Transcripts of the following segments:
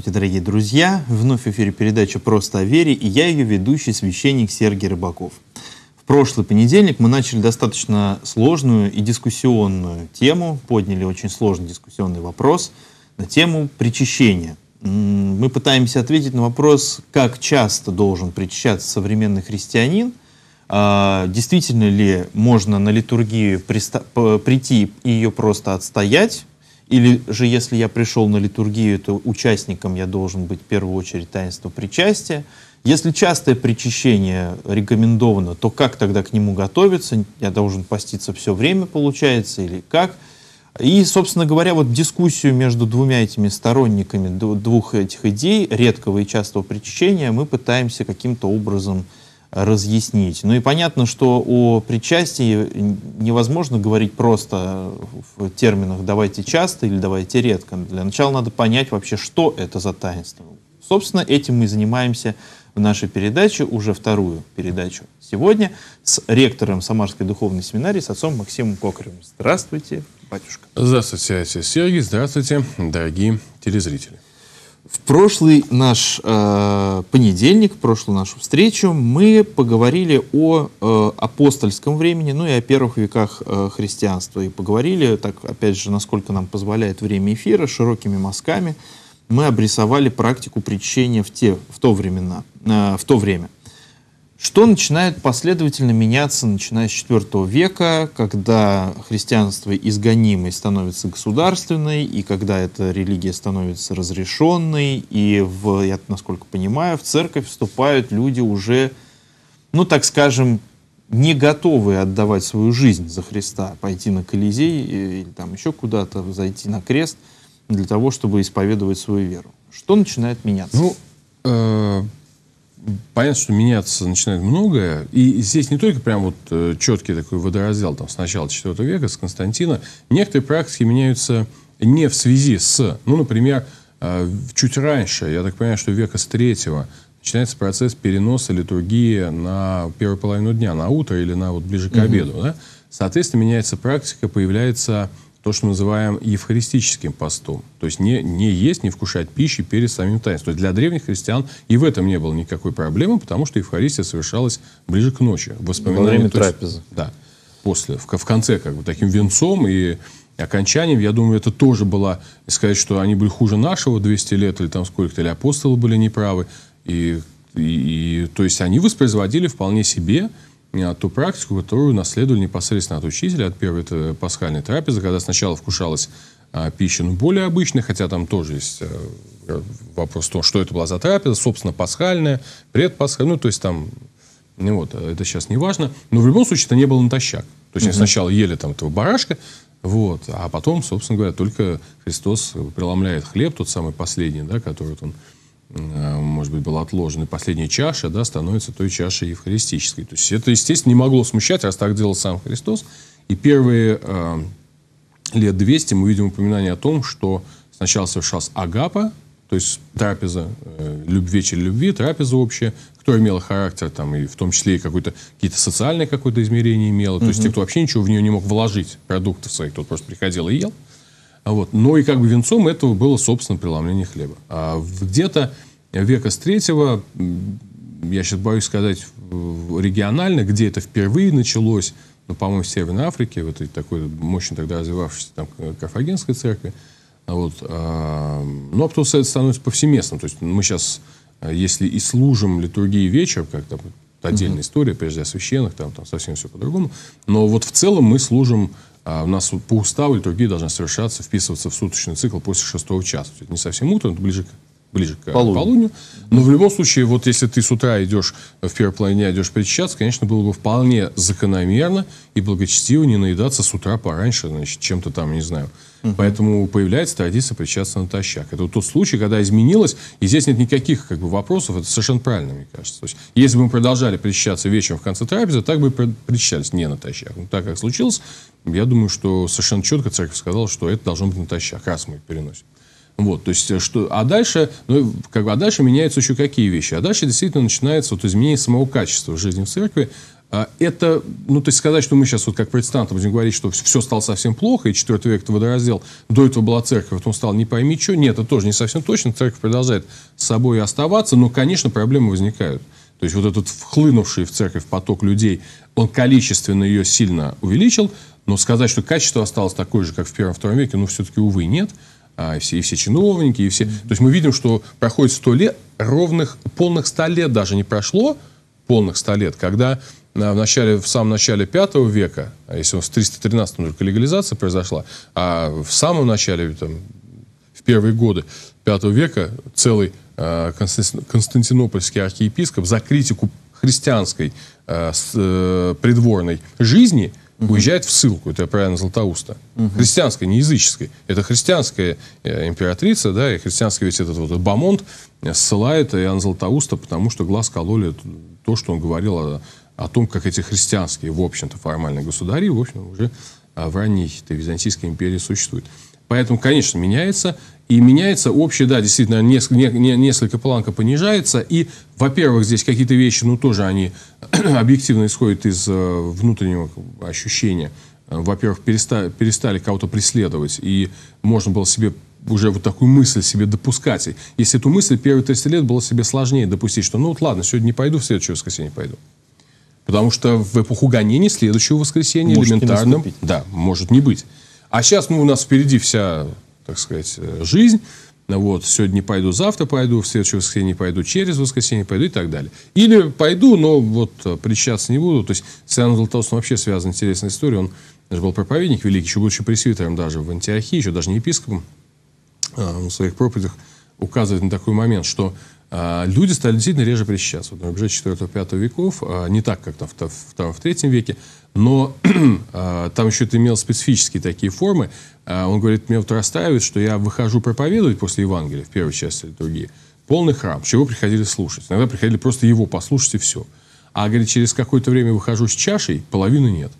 Здравствуйте, дорогие друзья! Вновь в эфире передача «Просто о вере» и я ее ведущий, священник Сергей Рыбаков. В прошлый понедельник мы начали достаточно сложную и дискуссионную тему, подняли очень сложный дискуссионный вопрос на тему причащения. Мы пытаемся ответить на вопрос, как часто должен причащаться современный христианин, а, действительно ли можно на литургию прийти и ее просто отстоять, или же, если я пришел на литургию, то участником я должен быть в первую очередь таинство причастия. Если частое причащение рекомендовано, то как тогда к нему готовиться? Я должен поститься все время, получается, или как? И, собственно говоря, вот дискуссию между двумя этими сторонниками двух этих идей, редкого и частого причащения, мы пытаемся каким-то образом разъяснить. Ну и понятно, что о причастии невозможно говорить просто в терминах «давайте часто» или «давайте редко». Для начала надо понять вообще, что это за таинство. Собственно, этим мы занимаемся в нашей передаче, уже вторую передачу сегодня, с ректором Самарской духовной семинарии, с отцом Максимом Кокаревым. Здравствуйте, батюшка. Здравствуйте, отец Сергий. Здравствуйте, дорогие телезрители. В прошлый наш э, понедельник, прошлую нашу встречу, мы поговорили о э, апостольском времени, ну и о первых веках э, христианства. И поговорили, так опять же, насколько нам позволяет время эфира, широкими мазками мы обрисовали практику причения в, те, в то времена, э, в то время что начинает последовательно меняться, начиная с IV века, когда христианство изгонимой становится государственной, и когда эта религия становится разрешенной, и, в, я насколько понимаю, в церковь вступают люди уже, ну, так скажем, не готовые отдавать свою жизнь за Христа, пойти на Колизей э, или там еще куда-то, зайти на крест для того, чтобы исповедовать свою веру. Что начинает меняться? Ну, э, понятно, что меняться начинает многое. И здесь не только прям вот э, четкий такой водораздел там, с начала IV века, с Константина. Некоторые практики меняются не в связи с... Ну, например, э, чуть раньше, я так понимаю, что века с третьего, начинается процесс переноса литургии на первую половину дня, на утро или на вот ближе к обеду. Угу. Да? Соответственно, меняется практика, появляется то, что мы называем евхаристическим постом. То есть не, не есть, не вкушать пищи перед самим таинством. То есть для древних христиан и в этом не было никакой проблемы, потому что Евхаристия совершалась ближе к ночи. Во время есть, трапезы. Да, после, в, в конце, как бы таким венцом и окончанием, я думаю, это тоже было, сказать, что они были хуже нашего 200 лет или там сколько-то, или апостолы были неправы. И, и, и, то есть они воспроизводили вполне себе а ту практику, которую наследовали непосредственно от учителя, от первой э, пасхальной трапезы, когда сначала вкушалась а, пища ну, более обычная, хотя там тоже есть а, вопрос в том, что это была за трапеза, собственно, пасхальная, предпасхальная, ну, то есть там, ну, вот, э, это сейчас не важно, но в любом случае это не было натощак. То есть угу. сначала ели там этого барашка, вот, а потом, собственно говоря, только Христос преломляет хлеб, тот самый последний, да, который он Э, может быть, была отложена, и последняя чаша, да, становится той чашей евхаристической. То есть это, естественно, не могло смущать, раз так делал сам Христос. И первые э, лет 200 мы видим упоминание о том, что сначала совершалась агапа, то есть трапеза, э, любви, вечер любви, трапеза общая, которая имела характер, там, и в том числе и какое-то, какие-то социальные какое-то измерения имела. Mm-hmm. То есть те, кто вообще ничего в нее не мог вложить, продуктов своих, тот просто приходил и ел. Э, а вот. Но и как бы венцом этого было, собственно, преломление хлеба. А где-то века с третьего, я сейчас боюсь сказать регионально, где это впервые началось, ну, по-моему, в Северной Африке, в этой такой мощно тогда развивавшейся там Карфагенской церкви. А вот. А, ну, а потом это становится повсеместным. То есть мы сейчас, э, если и служим литургии вечером, как там отдельная mm-hmm. история, прежде о священных, там, там совсем все по-другому, но вот в целом мы служим у а нас по уставу литургия должна совершаться, вписываться в суточный цикл после шестого часа. Не совсем утром, ближе к ближе к полудню. полудню. Но в любом случае, вот если ты с утра идешь в первой половине идешь причащаться, конечно, было бы вполне закономерно и благочестиво не наедаться с утра пораньше, значит, чем-то там, не знаю. Угу. Поэтому появляется традиция причащаться натощак. Это вот тот случай, когда изменилось, и здесь нет никаких как бы, вопросов, это совершенно правильно, мне кажется. То есть, если бы мы продолжали причащаться вечером в конце трапезы, так бы и причащались не натощак. Но ну, так как случилось, я думаю, что совершенно четко церковь сказала, что это должно быть натощак, раз мы переносим. Вот, то есть, э, что, а дальше, ну, как бы, а дальше меняются еще какие вещи? А дальше действительно начинается вот изменение самого качества жизни в церкви. А это, ну, то есть сказать, что мы сейчас вот как протестанты будем говорить, что все, стало совсем плохо, и 4 век это водораздел, до этого была церковь, потом стал не пойми что. Нет, это тоже не совсем точно, церковь продолжает с собой оставаться, но, конечно, проблемы возникают. То есть вот этот вхлынувший в церковь поток людей, он количественно ее сильно увеличил, но сказать, что качество осталось такое же, как в первом-втором веке, ну, все-таки, увы, нет а, и все, и все чиновники, и все. Mm-hmm. То есть мы видим, что проходит сто лет, ровных, полных ста лет даже не прошло, полных ста лет, когда а, в, начале, в самом начале пятого века, а если он с 313 только легализация произошла, а в самом начале, там, в первые годы пятого века целый э, константинопольский архиепископ за критику христианской э, с, э, придворной жизни – угу. уезжает в ссылку, это правильно Златоуста, угу. христианской, не языческая. Это христианская э, императрица, да, и христианский весь этот вот бамонт ссылает Иоанна э, Златоуста, потому что глаз кололи то, что он говорил о, о том, как эти христианские, в общем-то, формальные государи, в общем, уже а, в ранней Византийской империи существуют. Поэтому, конечно, меняется. И меняется общее, да, действительно, несколько, несколько планка понижается. И, во-первых, здесь какие-то вещи, ну, тоже они объективно исходят из э, внутреннего ощущения. Э, во-первых, перестали, перестали кого-то преследовать, и можно было себе уже вот такую мысль себе допускать. Если эту мысль первые 30 лет было себе сложнее допустить, что ну вот ладно, сегодня не пойду, в следующее воскресенье пойду. Потому что в эпоху гонений следующего воскресенья элементарно, Да, может не быть. А сейчас, ну, у нас впереди вся, так сказать, э, жизнь. Вот, сегодня пойду, завтра пойду, в следующее воскресенье пойду, через воскресенье пойду и так далее. Или пойду, но вот э, причащаться не буду. То есть с Иоанном Златоустом вообще связана интересная история. Он же был проповедник великий, еще будучи пресвитером даже в Антиохии, еще даже не епископом. Он э, в своих проповедях указывает на такой момент, что а, люди стали действительно реже причащаться. Вот на рубеже 4-5 веков, а, не так, как там в 2-3 веке, но а, там еще это имел специфические такие формы. Он говорит, меня вот расстраивает, что я выхожу проповедовать после Евангелия в первой части другие. Полный храм, чего приходили слушать. Иногда приходили просто его послушать и все. А, говорит, через какое-то время выхожу с чашей, половины нет.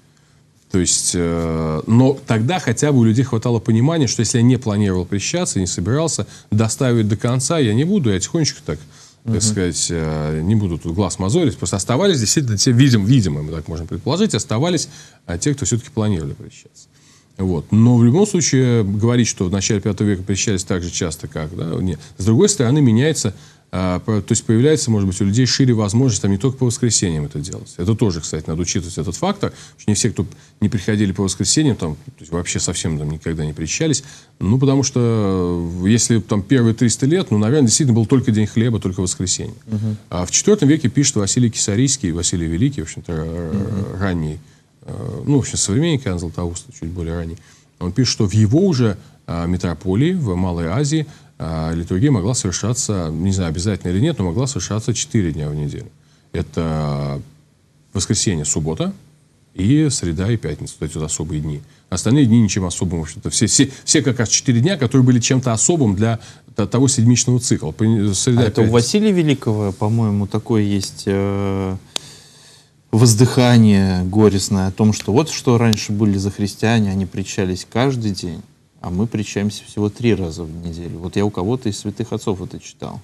То есть, э, но тогда хотя бы у людей хватало понимания, что если я не планировал прищаться, не собирался доставить до конца, я не буду, я тихонечко так, угу. так сказать, э, не буду тут глаз мозолить, просто оставались действительно те, видим, видимо, мы так можем предположить, оставались а, те, кто все-таки планировали прищаться. Вот. Но в любом случае говорить, что в начале 5 века прищались так же часто, как... Да, нет. С другой стороны, меняется а, то есть появляется, может быть, у людей шире возможность там не только по воскресеньям это делать. Это тоже, кстати, надо учитывать этот фактор. Что не все, кто не приходили по воскресеньям, там то есть вообще совсем там никогда не причащались. Ну, потому что э, если там первые 300 лет, ну, наверное, действительно был только день хлеба, только воскресенье. Угу. А в IV веке пишет Василий Кисарийский, Василий Великий, в общем-то, угу. ранний, э, ну, в общем, современник Иоанн Златоуста, чуть более ранний. Он пишет, что в его уже а, метрополии в Малой Азии – а, литургия могла совершаться, не знаю, обязательно или нет, но могла совершаться 4 дня в неделю. Это воскресенье, суббота, и среда и пятница, то есть вот особые дни. Остальные дни ничем особым, в общем-то. Все, все, все как раз четыре дня, которые были чем-то особым для того седмичного цикла. Среда а это у Василия Великого, по-моему, такое есть э, воздыхание горестное о том, что вот что раньше были за христиане, они причались каждый день а мы причащаемся всего три раза в неделю. Вот я у кого-то из святых отцов это читал.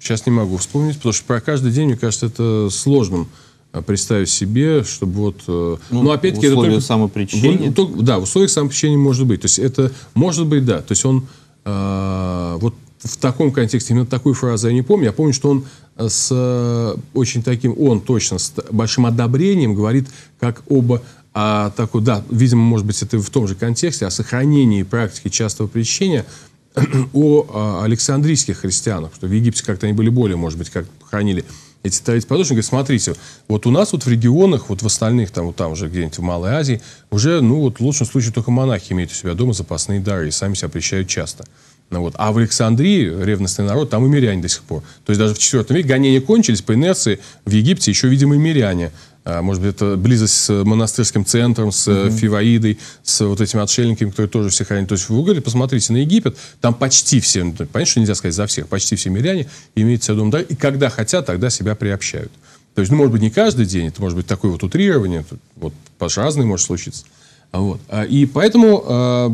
Сейчас не могу вспомнить, потому что про каждый день, мне кажется, это сложным а, представить себе, чтобы вот... Э, ну, ну опять-таки... В условиях это только, самопричения? Только, да, в условиях самопричения может быть. То есть это может быть, да. То есть он э, вот в таком контексте, именно такую фразу я не помню. Я помню, что он э, с э, очень таким, он точно с большим одобрением говорит, как оба а такой, да, видимо, может быть, это в том же контексте, о сохранении практики частого причащения о а, Александрийских христианах, что в Египте как-то они были более, может быть, как хранили эти ставить подушки, говорит, смотрите, вот у нас вот в регионах, вот в остальных, там, вот там уже где-нибудь в Малой Азии, уже, ну, вот в лучшем случае только монахи имеют у себя дома запасные дары и сами себя прещают часто. Ну, вот. А в Александрии, ревностный народ, там и миряне до сих пор. То есть даже в IV веке гонения кончились по инерции, в Египте еще, видимо, и миряне а, может быть, это близость с монастырским центром, с угу. Фиваидой, с вот этими отшельниками, которые тоже все хранят. То есть вы уголе посмотрите на Египет, там почти все, ну, понятно, что нельзя сказать за всех, почти все миряне имеют себя дом, да, и когда хотят, тогда себя приобщают. То есть, ну, может быть, не каждый день, это может быть такое вот утрирование, вот разное может случиться. А, вот. А, и поэтому,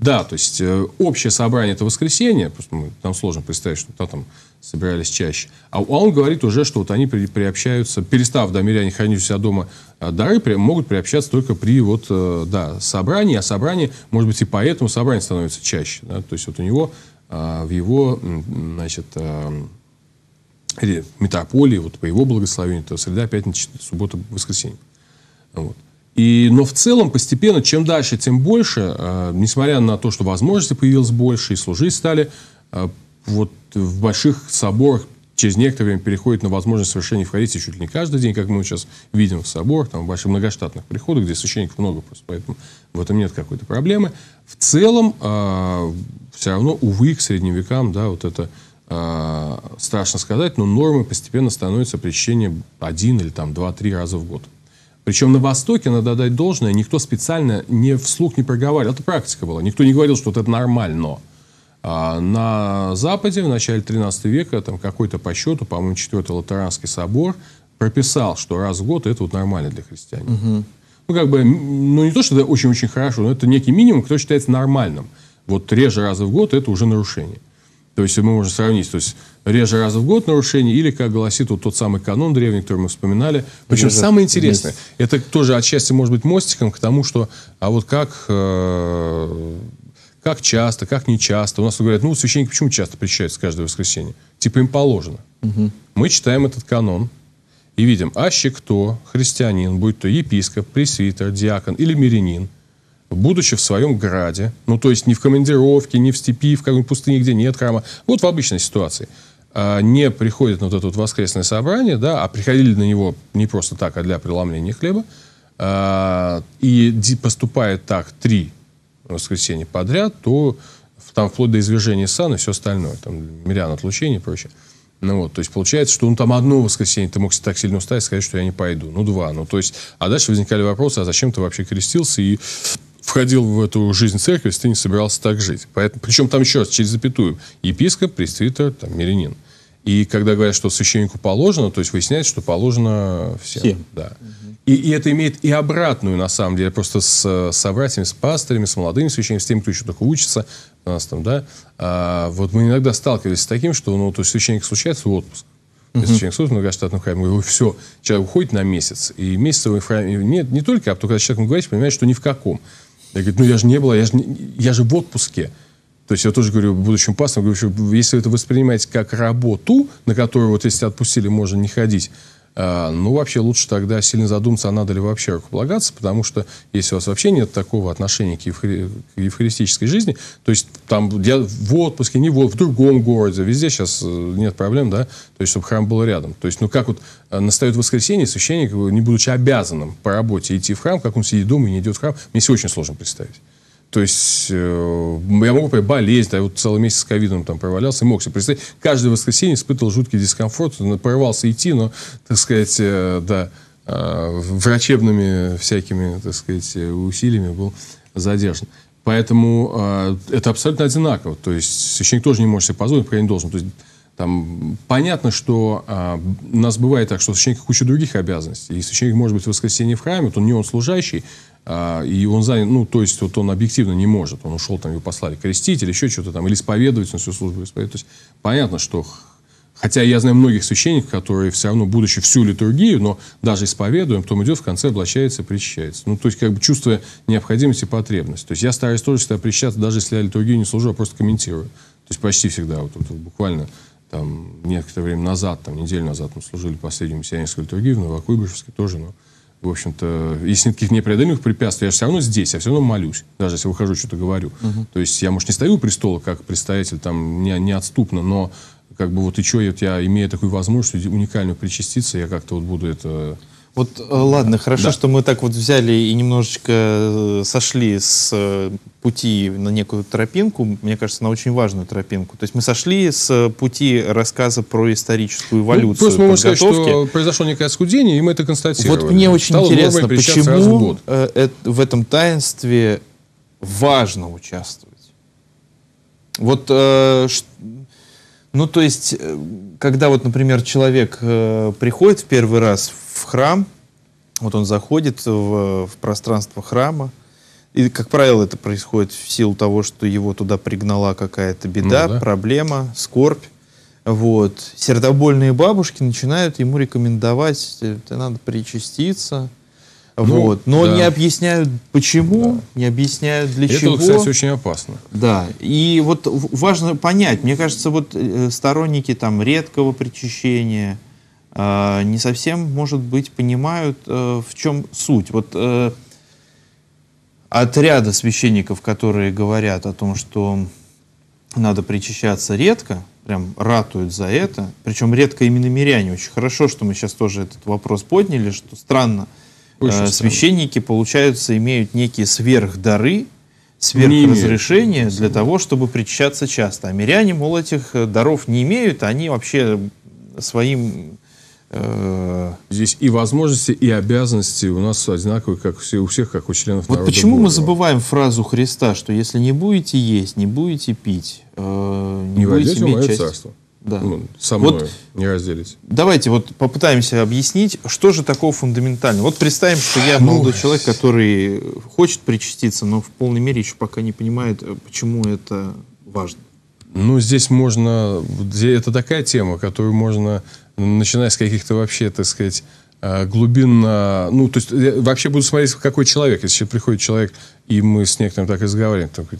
да, то есть э, общее собрание это воскресенье, просто мы, нам сложно представить, что там собирались чаще. А он говорит уже, что вот они при, приобщаются, перестав, да, миряне, хранить у себя дома э, дары, при, могут приобщаться только при вот, э, да, собрании, а собрание, может быть, и поэтому собрание становится чаще. Да? То есть вот у него, а, в его, значит, э, метрополии, вот по его благословению, то среда, пятница, суббота, воскресенье. Вот. И, но в целом постепенно, чем дальше, тем больше, э, несмотря на то, что возможности появилось больше, и служить стали э, вот в больших соборах через некоторое время переходит на возможность совершения Евхаристии чуть ли не каждый день, как мы сейчас видим в соборах, там, в больших многоштатных приходах, где священников много просто, поэтому в этом нет какой-то проблемы. В целом, э, а, все равно, увы, к средневекам, да, вот это э, страшно сказать, но нормой постепенно становится причтение один или там два-три раза в год. Причем на Востоке, надо дать должное, никто специально не вслух не проговаривал. Это практика была. Никто не говорил, что вот это нормально. А, на Западе в начале 13 века, там какой-то по счету, по-моему, 4 Латеранский собор прописал, что раз в год это вот нормально для христиан. Угу. Ну, как бы, ну, не то, что это очень-очень хорошо, но это некий минимум, который считается нормальным. Вот реже раза в год это уже нарушение. То есть мы можем сравнить, то есть реже раза в год нарушение, или, как гласит вот тот самый канон древний, который мы вспоминали. Причем реже самое интересное, месяц. это тоже отчасти может быть мостиком к тому, что, а вот как э, как часто, как не часто. У нас говорят, ну, священники почему часто причащаются каждое воскресенье? Типа им положено. Угу. Мы читаем этот канон и видим, аще кто, христианин, будь то епископ, пресвитер, диакон или мирянин, будучи в своем граде, ну, то есть не в командировке, не в степи, в какой-нибудь пустыне, где нет храма, вот в обычной ситуации, а, не приходит на вот это вот воскресное собрание, да, а приходили на него не просто так, а для преломления хлеба, а, и поступает так три воскресенье подряд, то там вплоть до извержения сана и все остальное, там мирян отлучений и прочее. Ну вот, то есть получается, что он там одно воскресенье ты мог так сильно уставить, сказать, что я не пойду. Ну два, ну то есть, а дальше возникали вопросы, а зачем ты вообще крестился и входил в эту жизнь церкви, если ты не собирался так жить. Поэтому, причем там еще раз, через запятую, епископ, пресвитер, там, мирянин. И когда говорят, что священнику положено, то есть выясняется, что положено всем. всем. Да. Угу. И, и это имеет и обратную, на самом деле, просто с собратьями, с пасторами, с молодыми священниками, с теми, кто еще только учится у нас там, да. А, вот мы иногда сталкивались с таким, что, ну, то есть священник случается в отпуск. Uh-huh. Священник служит многоштатным храмом. Говорю, все, человек уходит на месяц. И месяц его храме нет, не только, а только когда человек человеком говоришь, понимаешь, что ни в каком. Я говорю, ну я же не была, я же, я же в отпуске. То есть я тоже говорю будущим пасторам, говорю, что если это воспринимаете как работу, на которую вот если отпустили, можно не ходить, а, ну, вообще лучше тогда сильно задуматься, а надо ли вообще рукополагаться, потому что если у вас вообще нет такого отношения к, евхари... к евхаристической жизни, то есть там я в отпуске, не в, в другом городе, везде сейчас э, нет проблем, да, то есть чтобы храм был рядом. То есть, ну, как вот э, настает воскресенье, священник, э, не будучи обязанным по работе идти в храм, как он сидит дома и не идет в храм, мне все очень сложно представить. То есть э, я могу например, болезнь, да, я вот целый месяц с ковидом там провалялся, и мог себе представить. Каждое воскресенье испытывал жуткий дискомфорт, порывался идти, но, так сказать, э, да, э, врачебными всякими, так сказать, э, усилиями был задержан. Поэтому э, это абсолютно одинаково. То есть священник тоже не может себе позволить, пока не должен. То есть там понятно, что а, э, у нас бывает так, что священник куча других обязанностей. И священник может быть в воскресенье в храме, то не он служащий, а, и он занят, ну, то есть вот он объективно не может, он ушел там, его послали крестить или еще что-то там, или исповедовать, на всю службу исповедует. То есть понятно, что, хотя я знаю многих священников, которые все равно, будучи всю литургию, но даже исповедуем, потом идет в конце, облачается, причащается. Ну, то есть как бы чувство необходимости и потребность. То есть я стараюсь тоже всегда причащаться, даже если я литургию не служу, а просто комментирую. То есть почти всегда, вот, вот, вот буквально там некоторое время назад, там неделю назад мы служили последнюю миссионерскую литургию в Новокуйбышевске тоже, но ну, в общем-то, если нет каких непреодолимых препятствий, я же все равно здесь, я все равно молюсь, даже если выхожу, что-то говорю. Угу. То есть я, может, не стою у престола, как представитель, там, не, неотступно, но как бы вот и что, я, я имею такую возможность уникальную причаститься, я как-то вот буду это вот э, ладно, хорошо, да. что мы так вот взяли и немножечко э, сошли с э, пути на некую тропинку, мне кажется, на очень важную тропинку. То есть мы сошли с пути рассказа про историческую ну, эволюцию. Ну, просто можно сказать, что произошло некое оскудение, и мы это констатировали. Вот мне очень Стало интересно, почему в, в этом таинстве важно участвовать. Вот э, ну, то есть, э, когда вот, например, человек э, приходит в первый раз в храм, вот он заходит в, в пространство храма, и, как правило, это происходит в силу того, что его туда пригнала какая-то беда, ну, да. проблема, скорбь. Вот. Сердобольные бабушки начинают ему рекомендовать, э, тебе надо причаститься, ну, вот. Но да. не объясняют почему, да. не объясняют для Это, чего. Это, кстати, очень опасно. Да. И вот важно понять, мне кажется, вот э, сторонники там редкого причащения э, не совсем, может быть, понимают, э, в чем суть. Вот э, от священников, которые говорят о том, что надо причащаться редко, прям ратуют за это, причем редко именно миряне. Очень хорошо, что мы сейчас тоже этот вопрос подняли, что странно, э, священники, получается, имеют некие сверхдары, сверхразрешения для того, чтобы причащаться часто. А миряне, мол, этих э, даров не имеют, а они вообще своим... Э, Здесь и возможности, и обязанности у нас одинаковые, как все, у всех, как у членов вот народа почему Божьего. мы забываем фразу Христа, что если не будете есть, не будете пить, э, не, не будете иметь часть... царство да. ну, со мной вот не разделись. Давайте вот попытаемся объяснить, что же такого фундаментального. Вот представим, что я ну, молодой ну, человек, который хочет причаститься, но в полной мере еще пока не понимает, э, почему это важно. Ну, здесь можно... Это такая тема, которую можно, начиная с каких-то вообще, так сказать, э, глубинно... Ну, то есть, вообще буду смотреть, какой человек. Если приходит человек, и мы с некоторым так и разговариваем, такой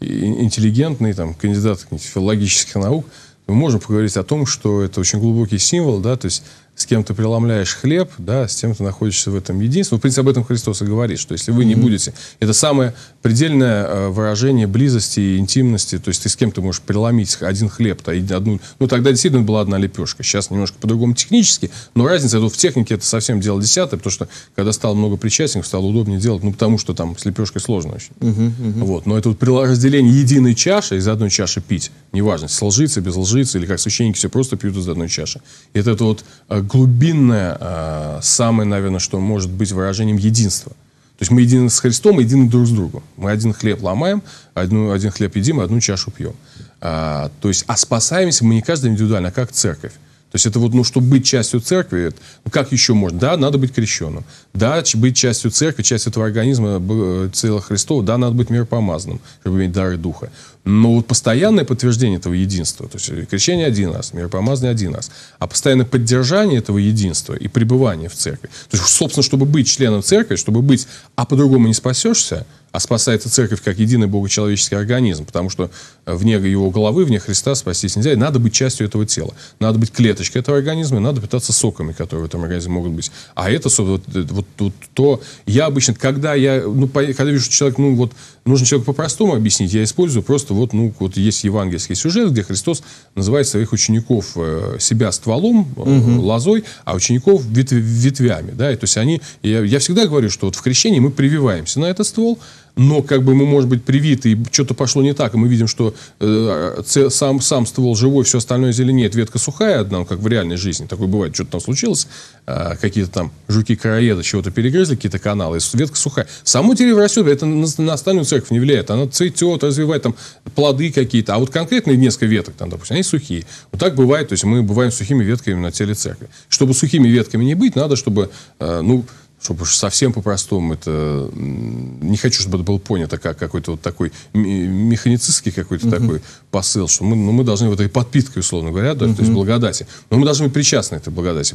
интеллигентный, там, кандидат филологических наук, мы можем поговорить о том, что это очень глубокий символ, да, то есть с кем ты преломляешь хлеб, да, с тем ты находишься в этом единстве. Ну, в принципе, об этом Христос и говорит, что если вы не будете... Это самое предельное э, выражение близости и интимности, то есть ты с кем ты можешь преломить один хлеб, -то, одну... Ну, тогда действительно была одна лепешка, сейчас немножко по-другому технически, но разница тут в технике это совсем дело десятое, потому что когда стало много причастников, стало удобнее делать, ну, потому что там с лепешкой сложно очень. Угу, угу. Вот, но это вот разделение единой чаши, из одной чаши пить, неважно, с лжицы, без лжицы, или как священники все просто пьют из одной чаши. это, это вот э, глубинное, а, самое, наверное, что может быть выражением единства. То есть мы едины с Христом, мы едины друг с другом. Мы один хлеб ломаем, одну, один хлеб едим, одну чашу пьем. А, то есть, а спасаемся мы не каждый индивидуально, а как церковь. То есть это вот, ну, чтобы быть частью церкви, ну, как еще можно? Да, надо быть крещенным. Да, быть частью церкви, частью этого организма, э, целого Христова, да, надо быть миропомазанным, чтобы иметь дары Духа. Но вот постоянное подтверждение этого единства, то есть крещение один раз, миропомазание один раз, а постоянное поддержание этого единства и пребывание в церкви. То есть, собственно, чтобы быть членом церкви, чтобы быть, а по-другому не спасешься – а спасается церковь как единый богочеловеческий организм, потому что вне его головы, вне Христа спастись нельзя, и надо быть частью этого тела. Надо быть клеточкой этого организма, и надо питаться соками, которые в этом организме могут быть. А это, вот, э, вот, вот то, я обычно, когда я, ну, по, когда вижу, что человек, ну, вот, нужно человеку по-простому объяснить, я использую просто вот, ну, вот есть евангельский сюжет, где Христос называет своих учеников э, себя стволом, угу. лозой, а учеников ветвями, да, и то есть они, я, я всегда говорю, что вот в крещении мы прививаемся на этот ствол, но как бы мы, может быть, привиты, и что-то пошло не так, и мы видим, что э, сам, сам ствол живой, все остальное зеленеет, ветка сухая одна, как в реальной жизни, такое бывает, что-то там случилось, э, какие-то там жуки-караеды чего-то перегрызли, какие-то каналы, и ветка сухая. Само дерево растет, это на, на остальную церковь не влияет, она цветет, развивает там плоды какие-то, а вот конкретные несколько веток там, допустим, они сухие. Вот так бывает, то есть мы бываем сухими ветками на теле церкви. Чтобы сухими ветками не быть, надо, чтобы, э, ну, чтобы уж совсем по-простому это... Не хочу, чтобы это было понято как какой-то вот такой механицистский какой-то угу. такой посыл, что мы, ну, мы должны вот этой подпиткой, условно говоря, да, угу. то есть благодати. Но мы должны быть причастны этой благодати.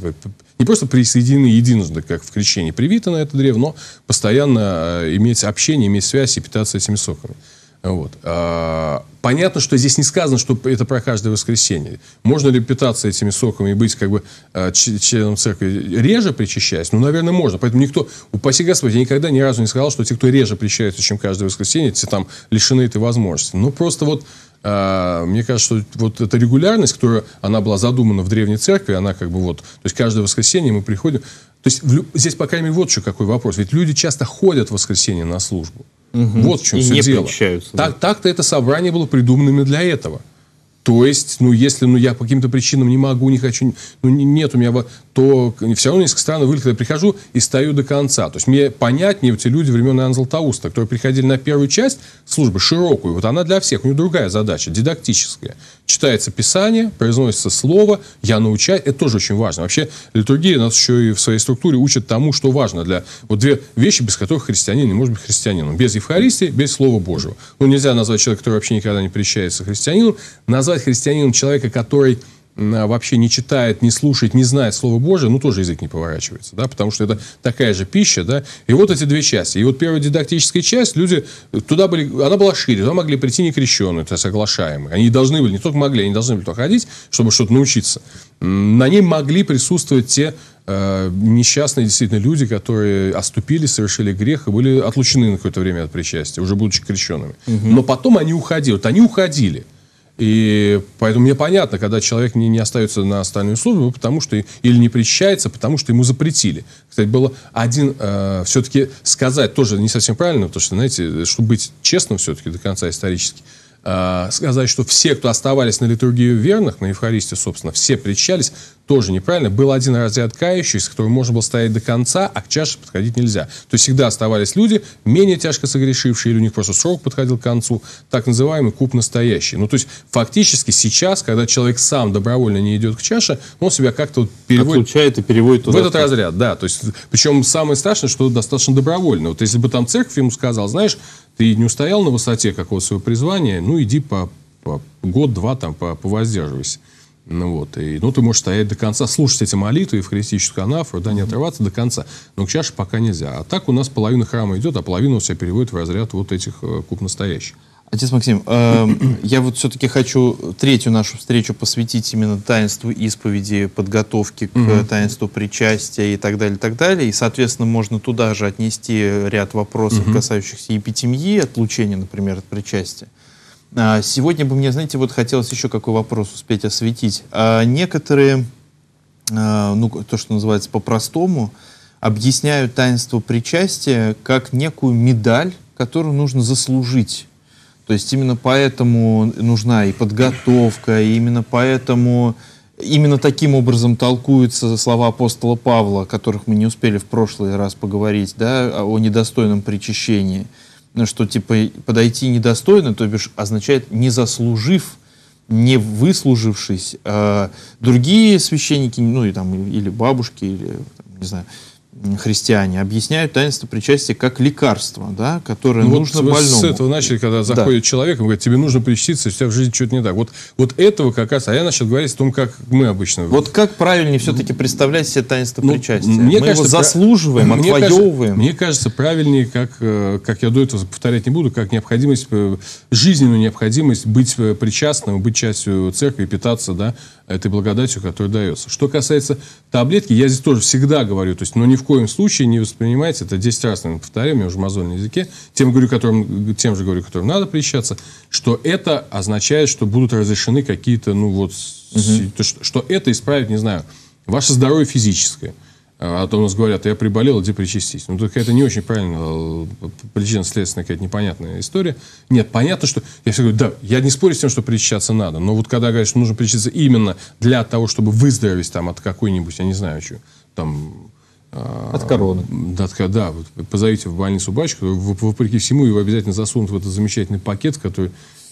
Не просто присоединены единожды, как в крещении привито на это древно, но постоянно э, иметь общение, иметь связь и питаться этими соками. Вот. А, понятно, что здесь не сказано, что это про каждое воскресенье. Можно ли питаться этими соками и быть как бы а, членом церкви реже причащаясь? Ну, наверное, можно. Поэтому никто, упаси Господи я никогда ни разу не сказал, что те, кто реже причащаются, чем каждое воскресенье, те там лишены этой возможности. Ну, просто вот а, мне кажется, что вот эта регулярность, которая она была задумана в Древней Церкви, она как бы вот, то есть каждое воскресенье мы приходим. То есть в, здесь, по крайней мере, вот еще какой вопрос. Ведь люди часто ходят в воскресенье на службу. Угу. Вот в чем и все не дело. Да. Так, так-то это собрание было придумано именно для этого. То есть, ну, если ну, я по каким-то причинам не могу, не хочу, ну, нет у меня, то все равно несколько странно выглядит. Я прихожу и стою до конца. То есть, мне понятнее вот те люди времен Анзел Тауста, которые приходили на первую часть службы, широкую, вот она для всех, у нее другая задача, дидактическая читается Писание, произносится слово, я научаю. Это тоже очень важно. Вообще литургия нас еще и в своей структуре учит тому, что важно. Для, вот две вещи, без которых христианин не может быть христианином. Без Евхаристии, без Слова Божьего. Ну, нельзя назвать человека, который вообще никогда не причащается христианином, назвать христианином человека, который а, вообще не читает, не слушает, не знает Слово Божие, ну, тоже язык не поворачивается, да, потому что это такая же пища, да. И вот эти две части. И вот первая дидактическая часть, люди, туда были, она была шире, туда могли прийти некрещенные, то есть оглашаемые. Они должны были, не только могли, они должны были туда ходить, чтобы что-то научиться. На ней могли присутствовать те э, несчастные действительно люди, которые оступили, совершили грех и были отлучены на какое-то время от причастия, уже будучи крещенными. Угу. Но потом они уходили. Вот они уходили. И поэтому мне понятно, когда человек не, не остается на остальную службу, потому что или не причащается, потому что ему запретили. Кстати, было один, э, все-таки сказать тоже не совсем правильно, потому что, знаете, чтобы быть честным все-таки до конца исторически, Э, сказать, что все, кто оставались на литургию верных, на Евхаристию, собственно, все причащались, тоже неправильно. Был один разряд кающихся, который можно было стоять до конца, а к чаше подходить нельзя. То есть всегда оставались люди, менее тяжко согрешившие, или у них просто срок подходил к концу, так называемый куб настоящий. Ну, то есть фактически сейчас, когда человек сам добровольно не идет к чаше, он себя как-то вот переводит... Отключает и переводит туда. В этот разряд, да. То есть, причем самое страшное, что достаточно добровольно. Вот если бы там церковь ему сказала, знаешь, ты не устоял на высоте какого-то своего призвания, ну, иди по, по год-два там по, повоздерживайся. Ну вот, и, ну ты можешь стоять до конца, слушать эти молитвы, евхаристическую анафору, да, не отрываться до конца. Но к чаше пока нельзя. А так у нас половина храма идет, а половину все переводит в разряд вот этих э, куб настоящих. Отец Максим, э, я вот все-таки хочу третью нашу встречу посвятить именно таинству исповеди, подготовке к угу. таинству причастия и так далее, и так далее. И, соответственно, можно туда же отнести ряд вопросов, угу. касающихся эпитемии, отлучения, например, от причастия. А, сегодня бы мне, знаете, вот хотелось еще какой вопрос успеть осветить. А некоторые, а, ну, то, что называется по-простому, объясняют таинство причастия как некую медаль, которую нужно заслужить то есть именно поэтому нужна и подготовка, и именно поэтому именно таким образом толкуются слова апостола Павла, о которых мы не успели в прошлый раз поговорить, да, о недостойном причащении. Ну, что типа подойти недостойно, то бишь означает не заслужив, не выслужившись. А другие священники, ну и там или бабушки, или не знаю, христиане объясняют таинство причастия как лекарство, да, которое ну, нужно вот больному. С этого начали, когда заходит да. человек, он говорит, тебе нужно причаститься, у тебя в жизни что-то не так. Вот, вот этого как раз, а я начал говорить о том, как мы обычно. Вот как правильнее все-таки представлять себе таинство ну, причастия? Мне мы кажется, его заслуживаем, мне отвоевываем. мне кажется, правильнее, как, э, как я до этого повторять не буду, как необходимость, э, жизненную необходимость быть э, причастным, быть частью церкви, питаться да, этой благодатью, которая дается. Что касается таблетки, я здесь тоже всегда говорю, то есть, но ну, не в в коем случае не воспринимайте, это 10 раз, наверное, повторяю, у меня уже мозоль на языке, тем, говорю, которым, тем же говорю, которым надо прищаться, что это означает, что будут разрешены какие-то, ну вот, угу. то, что, что это исправит, не знаю, ваше здоровье физическое. А, а то у нас говорят, я приболел, иди причастись. Ну, только это не очень правильно, причинно-следственная какая-то непонятная история. Нет, понятно, что... Я всегда говорю, да, я не спорю с тем, что причащаться надо, но вот когда говорят, что нужно причаститься именно для того, чтобы выздороветь там от какой-нибудь, я не знаю, чего, там, от а, короны. Да, да вот, позовите в больницу бачку, вопреки всему его обязательно засунут в этот замечательный пакет, который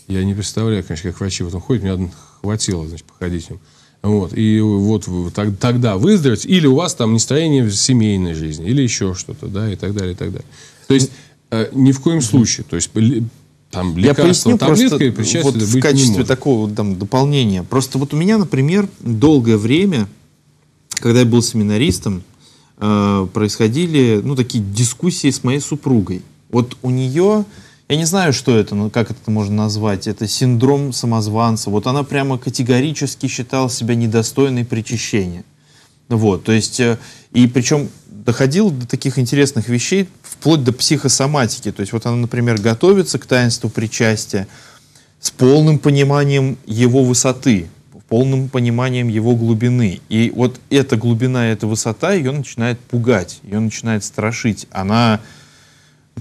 я не представляю, конечно, как врачи в этом ходят, мне хватило, значит, походить им. Вот, и вот так, тогда выздороветь, или у вас там нестроение в семейной жизни, или еще что-то, да, и так далее, и так далее. То есть, э, ни в коем случае, то есть, там, лекарство, таблетка и вот в качестве такого там дополнения. Просто вот у меня, например, долгое время, когда я был семинаристом, Э, происходили, ну, такие дискуссии с моей супругой. Вот у нее, я не знаю, что это, но как это можно назвать, это синдром самозванца. Вот она прямо категорически считала себя недостойной причащения. Вот, то есть, э, и причем доходил до таких интересных вещей, вплоть до психосоматики. То есть вот она, например, готовится к таинству причастия с полным пониманием его высоты полным пониманием его глубины. И вот эта глубина, эта высота ее начинает пугать, ее начинает страшить. Она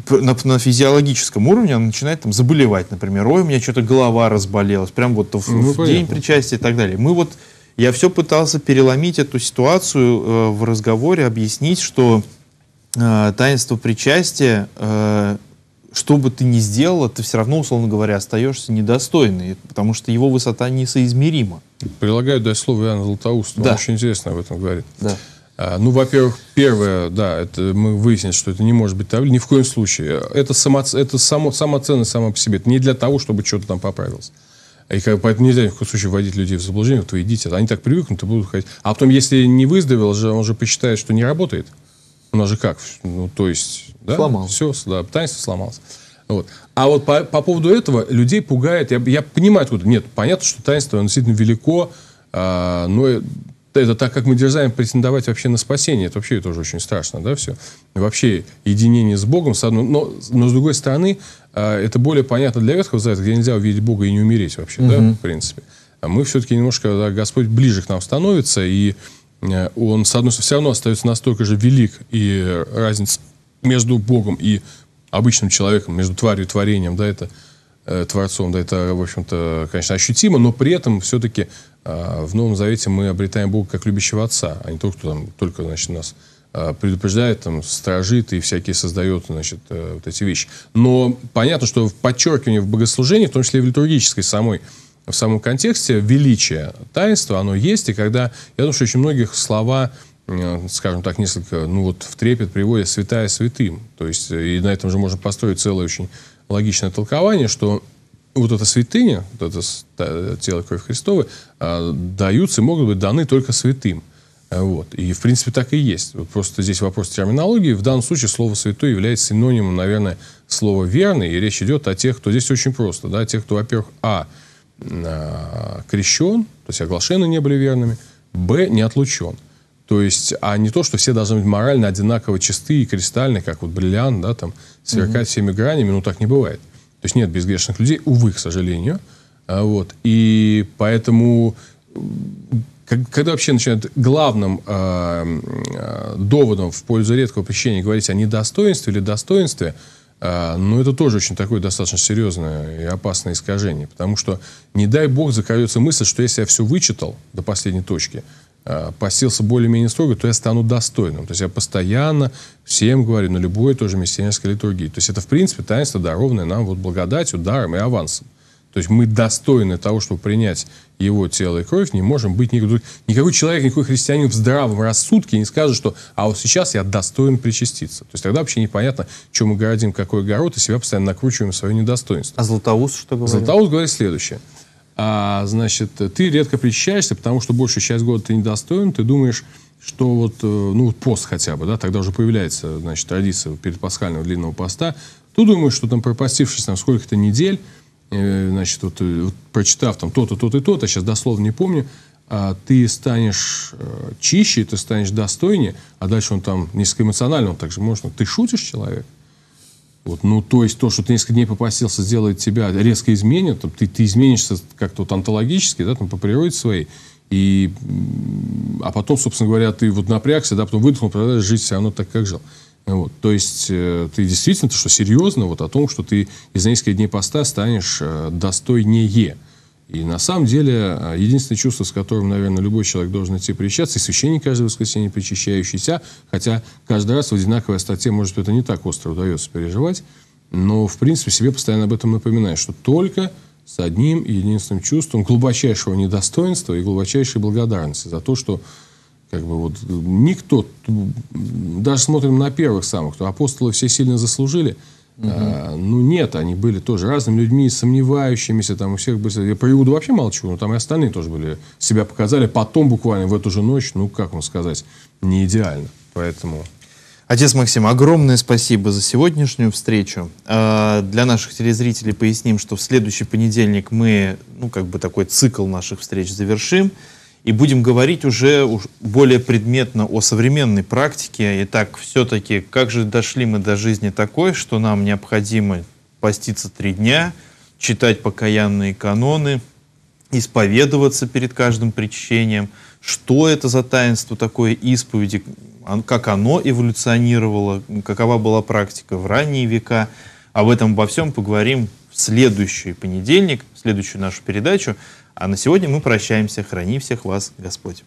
на, на физиологическом уровне она начинает там заболевать, например, ой, у меня что-то голова разболелась, прям вот в, ну, в день причастия и так далее. Мы вот, я все пытался переломить эту ситуацию э, в разговоре, объяснить, что э, таинство причастия э, что бы ты ни сделала, ты все равно, условно говоря, остаешься недостойной, потому что его высота несоизмерима. Прилагаю дать слово Иоанна Златоуста, да. он очень интересно об этом говорит. Да. А, ну, во-первых, первое, да, это мы выяснили, что это не может быть таблица, ни в коем случае. Это, само, это само, самоценность сама по себе, это не для того, чтобы что-то там поправилось. И как, поэтому нельзя ни в коем случае вводить людей в заблуждение, вот вы идите, они так привыкнут и будут ходить. А потом, если не выздоровел, он же посчитает, что не работает. У нас же как? Ну, то есть... Да? Сломал. Все, да, танец сломался. Вот. А вот по, по поводу этого людей пугает... Я, я понимаю, откуда... Нет, понятно, что таинство, оно действительно велико, а, но э, это так, как мы дерзаем претендовать вообще на спасение. Это вообще тоже очень страшно, да, все. вообще единение с Богом, с одной, но, но с другой стороны, а, это более понятно для Ветхого Завета, где нельзя увидеть Бога и не умереть вообще, угу. да, в принципе. А мы все-таки немножко, когда Господь ближе к нам становится, и Э, он, с одной стороны, все равно остается настолько же велик, и разница между Богом и обычным человеком, между тварью и творением, да, это э, Творцом, да, это, в общем-то, конечно, ощутимо, но при этом все-таки э, в Новом Завете мы обретаем Бога как любящего Отца, а не то, кто там только, значит, нас э, предупреждает, там, стражит и всякие создает, значит, э, вот эти вещи. Но понятно, что в подчеркивании в богослужении, в том числе и в литургической самой, в самом контексте величие таинства, оно есть, и когда, я думаю, что очень многих слова скажем так, несколько, ну вот в трепет приводят святая святым. То есть, э, и на этом же можно построить целое очень логичное толкование, что вот эта святыня, вот это тело кровь Христовой, а, даются и могут быть даны только святым. Э, вот. И, в принципе, так и есть. Вот просто здесь вопрос терминологии. В данном случае слово «святой» является синонимом, наверное, слова «верный», и речь идет о тех, кто здесь очень просто, да, тех, кто, во-первых, а – а, крещен, то есть оглашены не были верными, б, не отлучен. То есть, а не то, что все должны быть морально одинаково чистые и кристальные, как вот бриллиант, да, там, сверкать угу. всеми гранями, ну, так не бывает. То есть, нет безгрешных людей, увы, к сожалению. А, вот. И поэтому, когда вообще начинают главным э, э, доводом в пользу редкого посещения говорить о недостоинстве или достоинстве, а, но это тоже очень такое достаточно серьезное и опасное искажение. Потому что, не дай бог, закольется мысль, что если я все вычитал до последней точки, а, постился более-менее строго, то я стану достойным. То есть я постоянно всем говорю на любой тоже мессианской литургии. То есть это, в принципе, таинство, дарованное нам вот благодатью, даром и авансом. То есть мы достойны того, чтобы принять его тело и кровь, не можем быть никакой, никакой человек, никакой христианин в здравом рассудке не скажет, что «а вот сейчас я достоин причаститься». То есть тогда вообще непонятно, чем мы городим, какой город, и себя постоянно накручиваем свое недостоинство. А Златоуст что говорит? Златоуст говорит следующее. А, значит, ты редко причащаешься, потому что большую часть года ты недостоин, ты думаешь, что вот, э, ну, пост хотя бы, да, тогда уже появляется, значит, традиция перед пасхального длинного поста, ты думаешь, что там пропастившись там сколько-то недель, Э, значит, вот, э, вот прочитав там то-то, то-то и то-то, сейчас дословно не помню, а ты станешь э, чище, ты станешь достойнее, а дальше он там несколько эмоционально, он также может, ты шутишь, человек? Вот, ну, то есть то, что ты несколько дней попастился, сделает тебя, резко изменит, там, ты, ты изменишься как-то вот онтологически, да, там, по природе своей, и, а потом, собственно говоря, ты вот напрягся, да, потом выдохнул, продолжаешь жить все равно так, как жил. Вот. То есть э, ты действительно, ты что, серьезно вот о том, что ты из нескольких дней поста станешь э, достойнее. И на самом деле э, единственное чувство, с которым, наверное, любой человек должен идти причащаться, и священник каждое воскресенье причащающийся, хотя каждый раз в одинаковой статье, может, это не так остро удается переживать, но, в принципе, себе постоянно об этом напоминаешь, что только с одним единственным чувством глубочайшего недостоинства и глубочайшей благодарности за то, что как бы вот никто, даже смотрим на первых самых, то апостолы все сильно заслужили. Угу. А, ну нет, они были тоже разными людьми, сомневающимися, там у всех были... Я про Иуду вообще молчу, но там и остальные тоже были, себя показали. Потом буквально в эту же ночь, ну как вам сказать, не идеально. Поэтому... Отец Максим, огромное спасибо за сегодняшнюю встречу. А, для наших телезрителей поясним, что в следующий понедельник мы, ну, как бы такой цикл наших встреч завершим и будем говорить уже более предметно о современной практике. Итак, все-таки, как же дошли мы до жизни такой, что нам необходимо поститься три дня, читать покаянные каноны, исповедоваться перед каждым причащением, что это за таинство такое исповеди, а, как оно эволюционировало, какова была практика в ранние века. Об этом обо всем поговорим в следующий понедельник, в следующую нашу передачу. А на сегодня мы прощаемся. Храни всех вас Господь.